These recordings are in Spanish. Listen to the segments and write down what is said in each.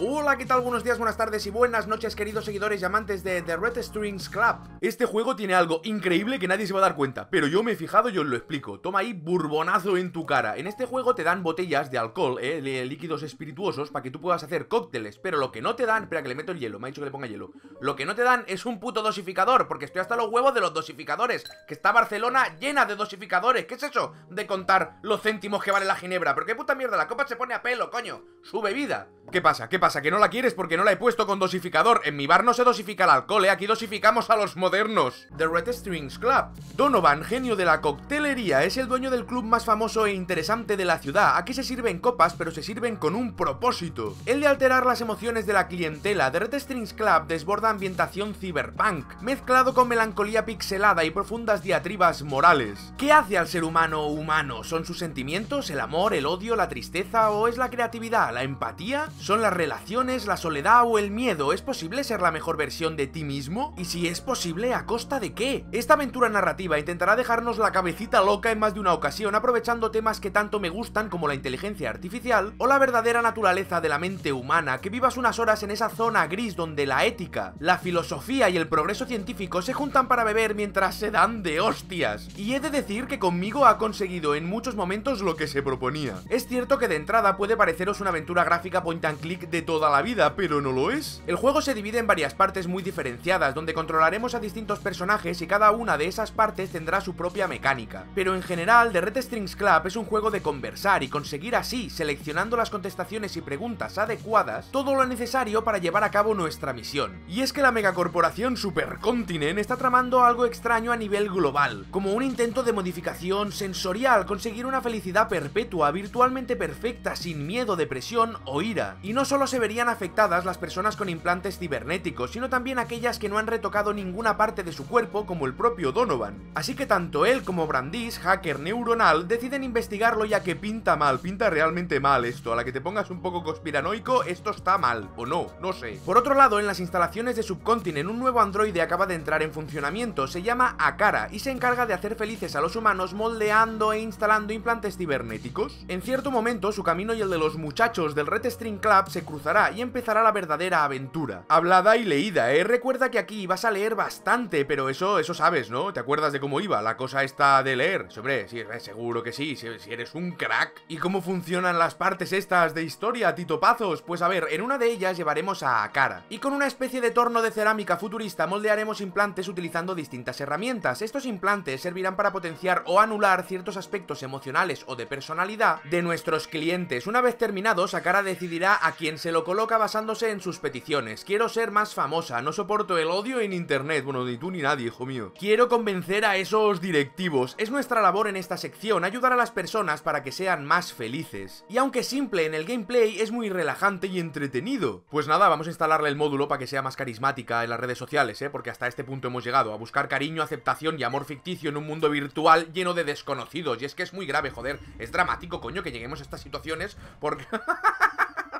Hola, ¿qué tal? Buenos días, buenas tardes y buenas noches, queridos seguidores y amantes de The Red Strings Club. Este juego tiene algo increíble que nadie se va a dar cuenta, pero yo me he fijado y os lo explico. Toma ahí burbonazo en tu cara. En este juego te dan botellas de alcohol, eh, de líquidos espirituosos, para que tú puedas hacer cócteles, pero lo que no te dan... Espera, que le meto el hielo, me ha dicho que le ponga hielo. Lo que no te dan es un puto dosificador, porque estoy hasta los huevos de los dosificadores, que está Barcelona llena de dosificadores. ¿Qué es eso de contar los céntimos que vale la ginebra? Pero qué puta mierda, la copa se pone a pelo, coño. Su bebida. ¿Qué pasa? ¿Qué pasa? pasa? ¿Que no la quieres porque no la he puesto con dosificador? En mi bar no se dosifica el alcohol, ¿eh? Aquí dosificamos a los modernos. The Red Strings Club. Donovan, genio de la coctelería, es el dueño del club más famoso e interesante de la ciudad. Aquí se sirven copas, pero se sirven con un propósito. El de alterar las emociones de la clientela. The Red Strings Club desborda ambientación cyberpunk, mezclado con melancolía pixelada y profundas diatribas morales. ¿Qué hace al ser humano humano? ¿Son sus sentimientos, el amor, el odio, la tristeza o es la creatividad, la empatía? ¿Son las relaciones? la soledad o el miedo, ¿es posible ser la mejor versión de ti mismo? Y si es posible, ¿a costa de qué? Esta aventura narrativa intentará dejarnos la cabecita loca en más de una ocasión aprovechando temas que tanto me gustan como la inteligencia artificial o la verdadera naturaleza de la mente humana, que vivas unas horas en esa zona gris donde la ética, la filosofía y el progreso científico se juntan para beber mientras se dan de hostias. Y he de decir que conmigo ha conseguido en muchos momentos lo que se proponía. Es cierto que de entrada puede pareceros una aventura gráfica point and click de toda la vida, pero no lo es. El juego se divide en varias partes muy diferenciadas, donde controlaremos a distintos personajes y cada una de esas partes tendrá su propia mecánica. Pero en general, The Red Strings Club es un juego de conversar y conseguir así, seleccionando las contestaciones y preguntas adecuadas, todo lo necesario para llevar a cabo nuestra misión. Y es que la megacorporación Supercontinent está tramando algo extraño a nivel global, como un intento de modificación sensorial, conseguir una felicidad perpetua, virtualmente perfecta, sin miedo, depresión o ira. Y no solo se verían afectadas las personas con implantes cibernéticos, sino también aquellas que no han retocado ninguna parte de su cuerpo como el propio Donovan. Así que tanto él como Brandis, hacker neuronal, deciden investigarlo ya que pinta mal, pinta realmente mal esto, a la que te pongas un poco conspiranoico, esto está mal, o no, no sé. Por otro lado, en las instalaciones de Subcontinent, un nuevo androide acaba de entrar en funcionamiento, se llama Akara, y se encarga de hacer felices a los humanos moldeando e instalando implantes cibernéticos. En cierto momento, su camino y el de los muchachos del Red String Club se cruzan y empezará la verdadera aventura. Hablada y leída, ¿eh? Recuerda que aquí vas a leer bastante, pero eso, eso sabes, ¿no? ¿Te acuerdas de cómo iba la cosa esta de leer? Sobre, sí, eh, seguro que sí, si eres un crack. ¿Y cómo funcionan las partes estas de historia, Tito Pazos? Pues a ver, en una de ellas llevaremos a Akara. Y con una especie de torno de cerámica futurista moldearemos implantes utilizando distintas herramientas. Estos implantes servirán para potenciar o anular ciertos aspectos emocionales o de personalidad de nuestros clientes. Una vez terminados, Akara decidirá a quién se se lo coloca basándose en sus peticiones. Quiero ser más famosa, no soporto el odio en internet. Bueno, ni tú ni nadie, hijo mío. Quiero convencer a esos directivos. Es nuestra labor en esta sección, ayudar a las personas para que sean más felices. Y aunque simple en el gameplay, es muy relajante y entretenido. Pues nada, vamos a instalarle el módulo para que sea más carismática en las redes sociales, ¿eh? Porque hasta este punto hemos llegado a buscar cariño, aceptación y amor ficticio en un mundo virtual lleno de desconocidos. Y es que es muy grave, joder. Es dramático, coño, que lleguemos a estas situaciones porque...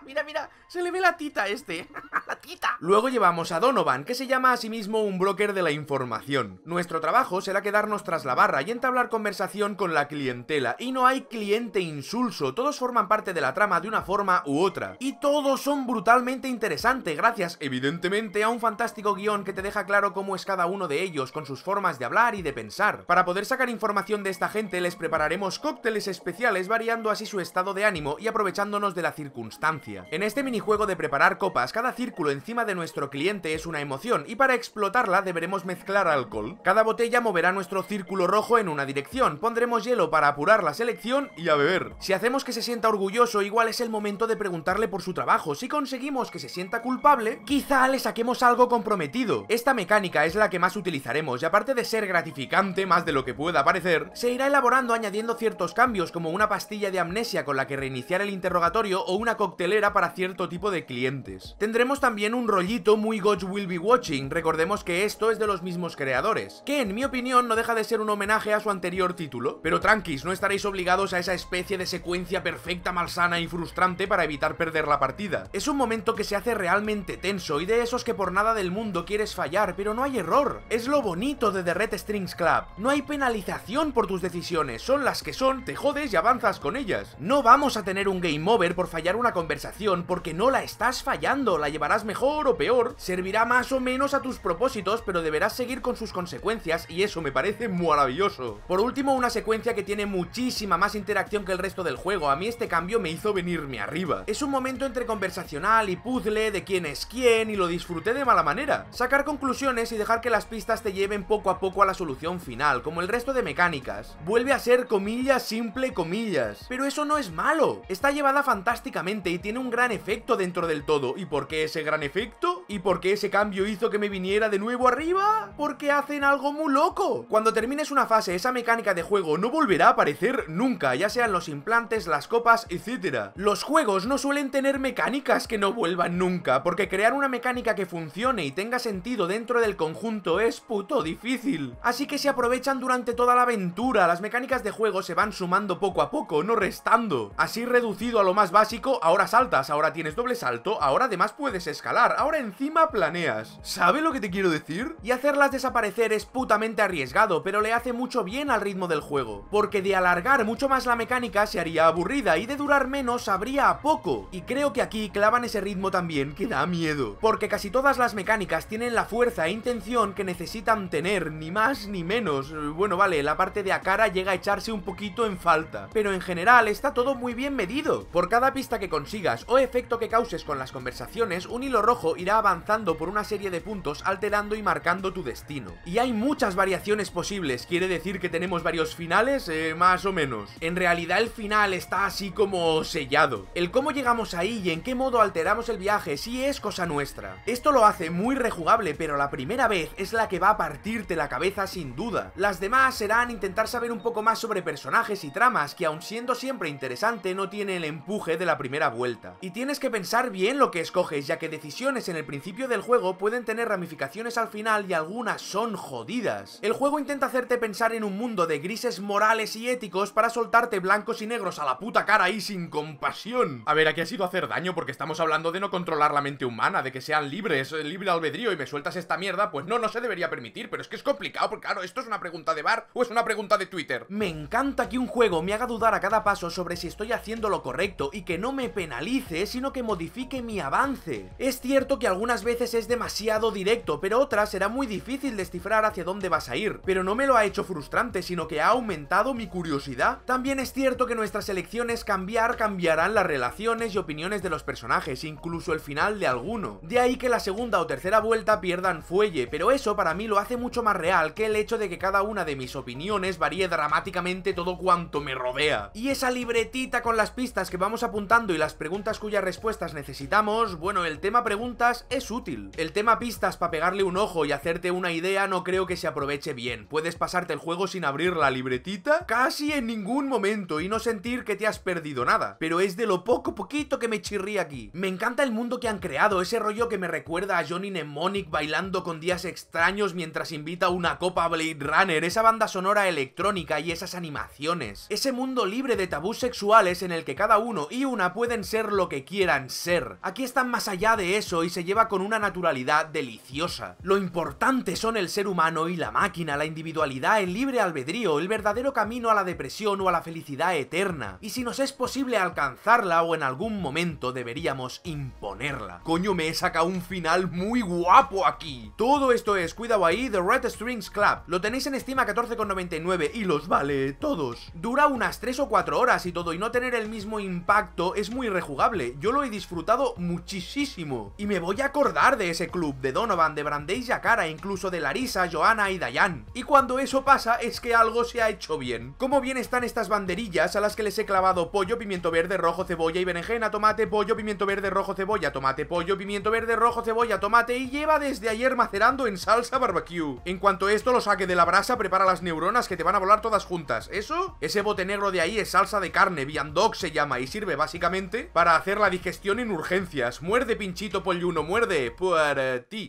mira, mira, se le ve la tita a este. la tita. Luego llevamos a Donovan, que se llama a sí mismo un broker de la información. Nuestro trabajo será quedarnos tras la barra y entablar conversación con la clientela. Y no hay cliente insulso, todos forman parte de la trama de una forma u otra. Y todos son brutalmente interesantes, gracias evidentemente a un fantástico guión que te deja claro cómo es cada uno de ellos, con sus formas de hablar y de pensar. Para poder sacar información de esta gente les prepararemos cócteles especiales variando así su estado de ánimo y aprovechándonos de la circunstancia. En este minijuego de preparar copas, cada círculo encima de nuestro cliente es una emoción y para explotarla deberemos mezclar alcohol. Cada botella moverá nuestro círculo rojo en una dirección, pondremos hielo para apurar la selección y a beber. Si hacemos que se sienta orgulloso, igual es el momento de preguntarle por su trabajo. Si conseguimos que se sienta culpable, quizá le saquemos algo comprometido. Esta mecánica es la que más utilizaremos y aparte de ser gratificante más de lo que pueda parecer, se irá elaborando añadiendo ciertos cambios como una pastilla de amnesia con la que reiniciar el interrogatorio o una coctelera para cierto tipo de clientes. Tendremos también un rollito muy God Will Be Watching, recordemos que esto es de los mismos creadores, que en mi opinión no deja de ser un homenaje a su anterior título, pero tranquis, no estaréis obligados a esa especie de secuencia perfecta, malsana y frustrante para evitar perder la partida. Es un momento que se hace realmente tenso y de esos que por nada del mundo quieres fallar, pero no hay error. Es lo bonito de The Red Strings Club. No hay penalización por tus decisiones, son las que son, te jodes y avanzas con ellas. No vamos a tener un game over por fallar una conversación porque no la estás fallando, la llevarás mejor o peor, servirá más o menos a tus propósitos, pero deberás seguir con sus consecuencias y eso me parece maravilloso. Por último, una secuencia que tiene muchísima más interacción que el resto del juego, a mí este cambio me hizo venirme arriba. Es un momento entre conversacional y puzzle de quién es quién y lo disfruté de mala manera. Sacar conclusiones y dejar que las pistas te lleven poco a poco a la solución final, como el resto de mecánicas. Vuelve a ser comillas simple comillas, pero eso no es malo, está llevada fantásticamente y tiene un gran efecto dentro del todo. ¿Y por qué ese gran efecto? ¿Y por qué ese cambio hizo que me viniera de nuevo arriba? Porque hacen algo muy loco. Cuando termines una fase, esa mecánica de juego no volverá a aparecer nunca, ya sean los implantes, las copas, etc. Los juegos no suelen tener mecánicas que no vuelvan nunca, porque crear una mecánica que funcione y tenga sentido dentro del conjunto es puto difícil. Así que se aprovechan durante toda la aventura, las mecánicas de juego se van sumando poco a poco, no restando. Así reducido a lo más básico, ahora saltas, ahora tienes doble salto, ahora además puedes escalar, ahora en encima planeas. ¿Sabe lo que te quiero decir? Y hacerlas desaparecer es putamente arriesgado, pero le hace mucho bien al ritmo del juego, porque de alargar mucho más la mecánica se haría aburrida y de durar menos habría a poco. Y creo que aquí clavan ese ritmo también que da miedo, porque casi todas las mecánicas tienen la fuerza e intención que necesitan tener, ni más ni menos. Bueno, vale, la parte de cara llega a echarse un poquito en falta, pero en general está todo muy bien medido. Por cada pista que consigas o efecto que causes con las conversaciones, un hilo rojo irá a avanzando por una serie de puntos alterando y marcando tu destino. Y hay muchas variaciones posibles, quiere decir que tenemos varios finales, eh, más o menos. En realidad el final está así como sellado. El cómo llegamos ahí y en qué modo alteramos el viaje sí es cosa nuestra. Esto lo hace muy rejugable, pero la primera vez es la que va a partirte la cabeza sin duda. Las demás serán intentar saber un poco más sobre personajes y tramas que aun siendo siempre interesante no tiene el empuje de la primera vuelta. Y tienes que pensar bien lo que escoges, ya que decisiones en el primer principio del juego pueden tener ramificaciones al final y algunas son jodidas. El juego intenta hacerte pensar en un mundo de grises morales y éticos para soltarte blancos y negros a la puta cara y sin compasión. A ver, aquí ha sido hacer daño porque estamos hablando de no controlar la mente humana, de que sean libres, eh, libre albedrío y me sueltas esta mierda, pues no, no se debería permitir, pero es que es complicado porque claro, esto es una pregunta de bar o es una pregunta de Twitter. Me encanta que un juego me haga dudar a cada paso sobre si estoy haciendo lo correcto y que no me penalice, sino que modifique mi avance. Es cierto que algunas unas veces es demasiado directo, pero otras será muy difícil descifrar hacia dónde vas a ir. Pero no me lo ha hecho frustrante, sino que ha aumentado mi curiosidad. También es cierto que nuestras elecciones cambiar cambiarán las relaciones y opiniones de los personajes, incluso el final de alguno. De ahí que la segunda o tercera vuelta pierdan fuelle, pero eso para mí lo hace mucho más real que el hecho de que cada una de mis opiniones varíe dramáticamente todo cuanto me rodea. Y esa libretita con las pistas que vamos apuntando y las preguntas cuyas respuestas necesitamos, bueno, el tema preguntas es es útil. El tema pistas para pegarle un ojo y hacerte una idea no creo que se aproveche bien. Puedes pasarte el juego sin abrir la libretita casi en ningún momento y no sentir que te has perdido nada. Pero es de lo poco poquito que me chirría aquí. Me encanta el mundo que han creado, ese rollo que me recuerda a Johnny Mnemonic bailando con días extraños mientras invita una copa Blade Runner, esa banda sonora electrónica y esas animaciones. Ese mundo libre de tabús sexuales en el que cada uno y una pueden ser lo que quieran ser. Aquí están más allá de eso y se lleva con una naturalidad deliciosa. Lo importante son el ser humano y la máquina, la individualidad, el libre albedrío, el verdadero camino a la depresión o a la felicidad eterna. Y si nos es posible alcanzarla o en algún momento deberíamos imponerla. Coño, me he sacado un final muy guapo aquí. Todo esto es, cuidado ahí, The Red Strings Club. Lo tenéis en estima 14,99 y los vale todos. Dura unas 3 o 4 horas y todo y no tener el mismo impacto es muy rejugable. Yo lo he disfrutado muchísimo. Y me voy a acordar de ese club, de Donovan, de Brandeis cara incluso de Larisa, Joana y Dayan. Y cuando eso pasa es que algo se ha hecho bien. Como bien están estas banderillas a las que les he clavado pollo, pimiento verde, rojo, cebolla y berenjena, tomate, pollo, pimiento verde, rojo, cebolla, tomate, pollo, pimiento verde, rojo, cebolla, tomate y lleva desde ayer macerando en salsa barbecue. En cuanto esto lo saque de la brasa, prepara las neuronas que te van a volar todas juntas. ¿Eso? Ese bote negro de ahí es salsa de carne, viandoc se llama y sirve básicamente para hacer la digestión en urgencias. Muerde pinchito polluno, muerde Verde por eh, ti.